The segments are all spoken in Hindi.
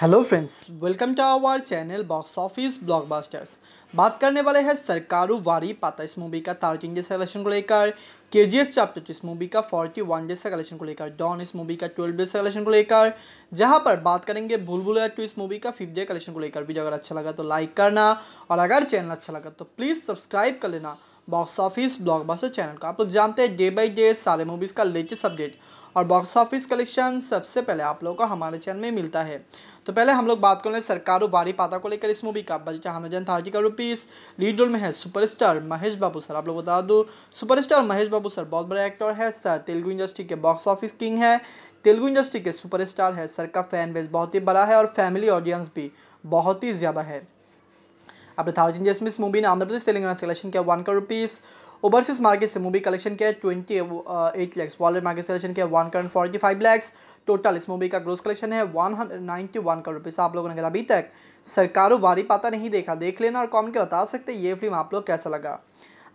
hello friends welcome to our channel box office blockbusters बात करने वाले हैं सरकारू वारी पाता इस मूवी का थर्टीन डे से कलेक्शन को लेकर के जी एफ चैप्टर इस मूवी का फोर्टी वन डे से कलेक्शन को लेकर डॉन इस मूवी का ट्वेल्व डे से कलेक्शन को लेकर जहां पर बात करेंगे भूल भूल टू इस मूवी का फिफ्थ डे कलेक्शन को लेकर वीडियो अगर अच्छा लगा तो लाइक करना और अगर चैनल अच्छा लगा तो प्लीज़ सब्सक्राइब कर लेना बॉक्स ऑफिस ब्लॉकबस्टर चैनल का आप लोग जानते हैं डे बाई डे सारे मूवीज़ का लेटेस्ट अपडेट और बॉक्स ऑफिस कलेक्शन सबसे पहले आप लोगों को हमारे चैनल में मिलता है तो पहले हम लोग बात कर लें सरकार वारी पाता को लेकर इस मूवी का बजट जन थार्टी का रुपीज़ लीड रोल में है सुपरस्टार महेश बाबू सर आप लोग बता दो सुपरस्टार महेश बाबू सर बहुत बड़े एक्टर है सर तेलुगु इंडस्ट्री के बॉक्स ऑफिस किंग है तेलुगु इंडस्ट्री के सुपरस्टार है सर का फैन बेस बहुत ही बड़ा है और फैमिली ऑडियंस भी बहुत ही ज़्यादा है आपने थाउजेंड ईयर्स मिस मूवी ने आंध्र प्रदेश तेलंगाना से कलेक्शन किया one crore rupees overseas market से मूवी कलेक्शन किया twenty eight lakhs wallet market से कलेक्शन किया one crore forty five lakhs total इस मूवी का ग्रोस कलेक्शन है one hundred ninety one crore rupees आप लोगों ने अगर अभी तक सरकारों वारी पाता नहीं देखा देख लेना और कॉमेंट के बता सकते ये फिल्म आप लोग कैसा लगा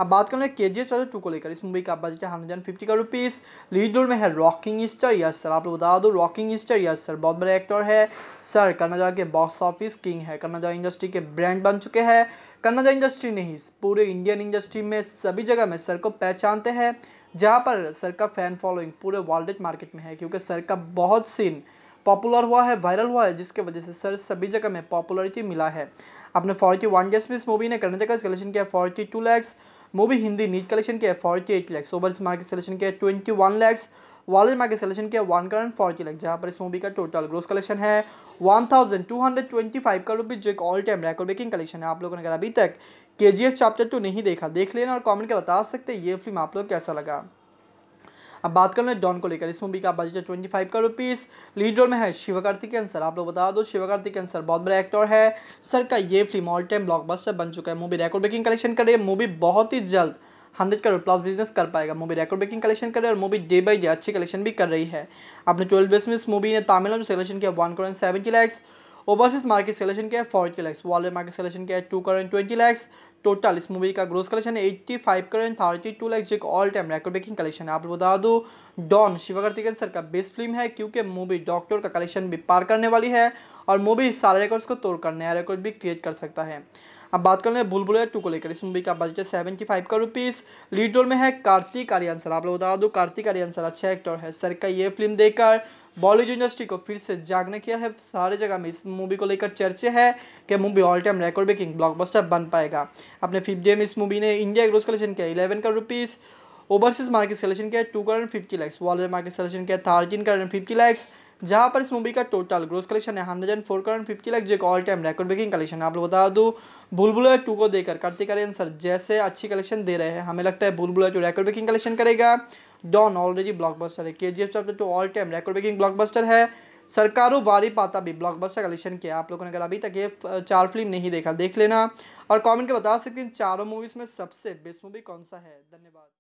अब बात करें के जी एफ टू को लेकर इस मूवी का बजट है हंड्रेड एंड फिफ्टी का रुपीज़ लीड रोल में है रॉकिंग स्टार यस सर आप लोग बता दो रॉकिंग स्टार यस सर बहुत बड़े एक्टर है सर कन्नाजा के बॉक्स ऑफिस किंग है कन्नाजा इंडस्ट्री के ब्रांड बन चुके हैं कन्नाजा इंडस्ट्री नहीं पूरे इंडियन इंडस्ट्री में सभी जगह में सर को पहचानते हैं जहाँ पर सर का फैन फॉलोइंग पूरे वर्ल्ड मार्केट में है क्योंकि सर का बहुत सीन पॉपुलर हुआ है वायरल हुआ है जिसके वजह से सर सभी जगह में पॉपुलरिटी मिला है अपने फोर्टी वन डेज में इस मूवी ने करना का कलेक्शन किया forty two lakhs movie Hindi net collection के forty eight lakhs overseas market selection के ट्वेंटी वन लैक्स वॉलेज मार्केट सेलेक्शन के वन करोड़ फोर्टी लैक्स जहाँ पर इस मूवी का टोटल ग्रोस कलेक्शन है one thousand two hundred twenty five crore rupees जो एक all time record breaking collection है आप लोगों ने अगर अभी तक के जी एफ चैप्टर टू नहीं देखा देख लेना और कॉमेंट के बता सकते ये फिल्म आप लोग कैसा लगा अब बात कर लें डॉन को लेकर इस मूवी का बजट है twenty five crore rupees lead role में है शिवा कार्तिकेयन सर आप लोग बता दो शिवा के अंसर बहुत बड़ा एक्टर है सर का ये फिल्म ऑल टाइम ब्लॉकबस्टर बन चुका है मूवी रेकॉर्ड ब्रेकिंग कलेक्शन कर रही है मूवी बहुत ही जल्द हंड्रेड करोड़ प्लस बिजनेस कर पाएगा मूवी रेकॉर्ड ब्रेकिंग कलेक्शन कर रही है और मूवी डे बाई डे अच्छी कलेक्शन भी कर रही है अपने ट्वेल्व बेस में इस मूवी ने तमिलनाडु से कलेक्शन किया one crore seventy lakhs overseas market selection किया है forty lakhs world market selection किया है two crore twenty lakhs total इस मूवी का gross collection eighty five crore thirty two lakh जो all time record breaking collection है आप बता दो डॉन शिवागर्तिकेन सर का बेस्ट फिल्म है क्योंकि मूवी डॉक्टर का कलेक्शन भी पार करने वाली है और मूवी सारे रिकॉर्ड्स को तोड़कर नया रिकॉर्ड भी क्रिएट कर सकता है अब बात कर लें बुलबुल टू को लेकर इस मूवी का बजट है सेवेंटी फाइव का रुपीज़ लीड रोल में है कार्तिक सर आप लोग बता दो कार्तिक सर अच्छा एक्टर है सर का ये फिल्म देखकर बॉलीवुड इंडस्ट्री को फिर से जागने किया है सारे जगह में इस मूवी को लेकर चर्चे है कि movie all time record breaking blockbuster बन पाएगा अपने फिफ्थ डे में इस मूवी ने इंडिया ग्रोस कलेक्शन किया इलेवन का रुपीज़ ओवरसीज मार्केट सेलेक्शन किया है two current fifty lakhs world market selection किया है थर्टीन करेंट फिफ्टी लैक्स जहाँ पर इस मूवी का टोटल ग्रोस कलेक्शन है हंड्रेड एंड फोर करेंट फिफ्टी लैक्स जो एक all time record breaking collection है आप लोग बता दो भूलबुला टू को देकर कार्तिक आर्यन सर जैसे अच्छी कलेक्शन दे रहे हैं हमें लगता है भूलबुला टू रेकॉर्ड ब्रेकिंग कलेक्शन करेगा डॉन ऑलरेडी ब्लॉकबस्टर है K G F chapter two all time record breaking blockbuster है सरकारों वारी पाता भी ब्लॉकबस्टर कलेक्शन किया आप लोगों ने अगर अभी तक ये चार फिल्म नहीं देखा देख लेना और कमेंट के बता सकते हैं चारों मूवीज़ में सबसे बेस्ट मूवी कौन सा है धन्यवाद